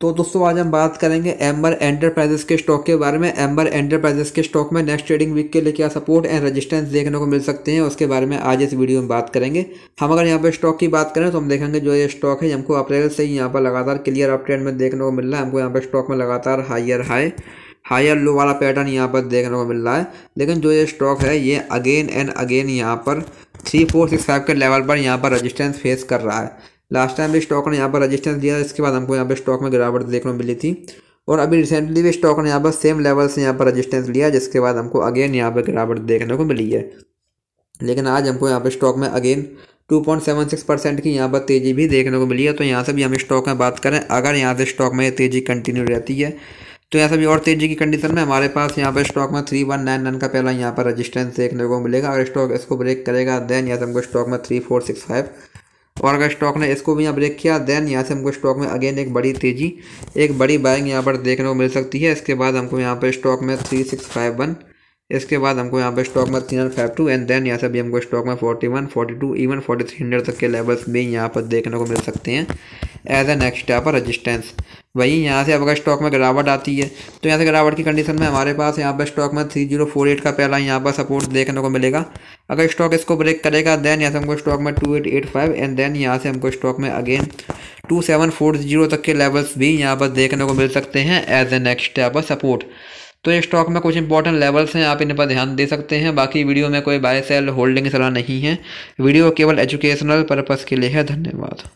तो दोस्तों आज हम बात करेंगे एम्बर एंटरप्राइजेस के स्टॉक के बारे में एम्बर एंटरप्राइजेस के स्टॉक में नेक्स्ट ट्रेडिंग वीक के लिए क्या सपोर्ट एंड रेजिस्टेंस देखने को मिल सकते हैं उसके बारे में आज इस वीडियो में बात करेंगे हम अगर यहाँ पर स्टॉक की बात करें तो हम देखेंगे जो ये स्टॉक है हमको अप्रैल से ही यहाँ पर लगातार क्लियर अप ट्रेंड में देखने को मिल रहा है हमको यहाँ पर स्टॉक में लगातार हाइयर हाई हायर लो वाला पैटर्न यहाँ पर देखने को मिल रहा है लेकिन जो ये स्टॉक है ये अगेन एंड अगेन यहाँ पर थ्री फोर सिक्स फाइव के लेवल पर यहाँ पर रजिस्टेंस फेस कर रहा है लास्ट टाइम भी स्टॉक ने यहाँ पर रजिस्टेंस दिया था इसके बाद हमको यहाँ पर स्टॉक में गिरावट देखने को मिली थी और अभी रिसेंटली भी स्टॉक ने यहाँ पर सेम लेवल से यहाँ पर रजिस्टेंस लिया जिसके बाद हमको अगेन यहाँ पर गिरावट देखने को मिली है लेकिन आज हमको यहाँ पर स्टॉक में अगेन 2.76 परसेंट की यहाँ पर तेज़ी भी देखने को मिली है तो यहाँ से भी हम स्टॉक में बात करें अगर यहाँ से स्टॉक में तेज़ी कंटिन्यू रहती है तो यहाँ से भी और तेज़ी की कंडीशन में हमारे पास यहाँ पर स्टॉक में थ्री वन नाइन नाइन का पहला यहाँ पर रजिस्टेंस देखने को मिलेगा अगर स्टॉक इसको ब्रेक करेगा देन यहाँ से हमको स्टॉक में थ्री फोर सिक्स फाइव और अगर स्टॉक ने इसको भी यहाँ ब्रेक किया देन यहाँ से हमको स्टॉक में अगेन एक बड़ी तेज़ी एक बड़ी बाइंग यहाँ पर देखने को मिल सकती है इसके बाद हमको यहाँ पर स्टॉक में थ्री सिक्स फाइव वन इसके बाद हमको यहाँ पे स्टॉक में three hundred five two and then यहाँ से भी हमको स्टॉक में forty one forty two even forty three hundred तक के लेवल्स भी यहाँ पर देखने को मिल सकते हैं as a next step resistance वही यहाँ से आपका अगर स्टॉक में गिरावट आती है तो यहाँ से गिरावट की कंडीशन में हमारे पास यहाँ पर स्टॉक में थ्री जीरो फोर एट का पहला यहाँ पर सपोर्ट देखने को मिलेगा अगर स्टॉक इसको ब्रेक करेगा देन यहाँ से हमको स्टॉक में two eight eight five and then यहाँ से हमको स्टॉक में again two seven four zero तक के लेवल्स भी यहाँ पर देखने को मिल सकते हैं as a next step support तो ये स्टॉक में कुछ इंपॉर्टेंट लेवल्स हैं आप इन पर ध्यान दे सकते हैं बाकी वीडियो में कोई बाय सेल होल्डिंग सलाह नहीं है वीडियो केवल एजुकेशनल पर्पज़ के लिए है धन्यवाद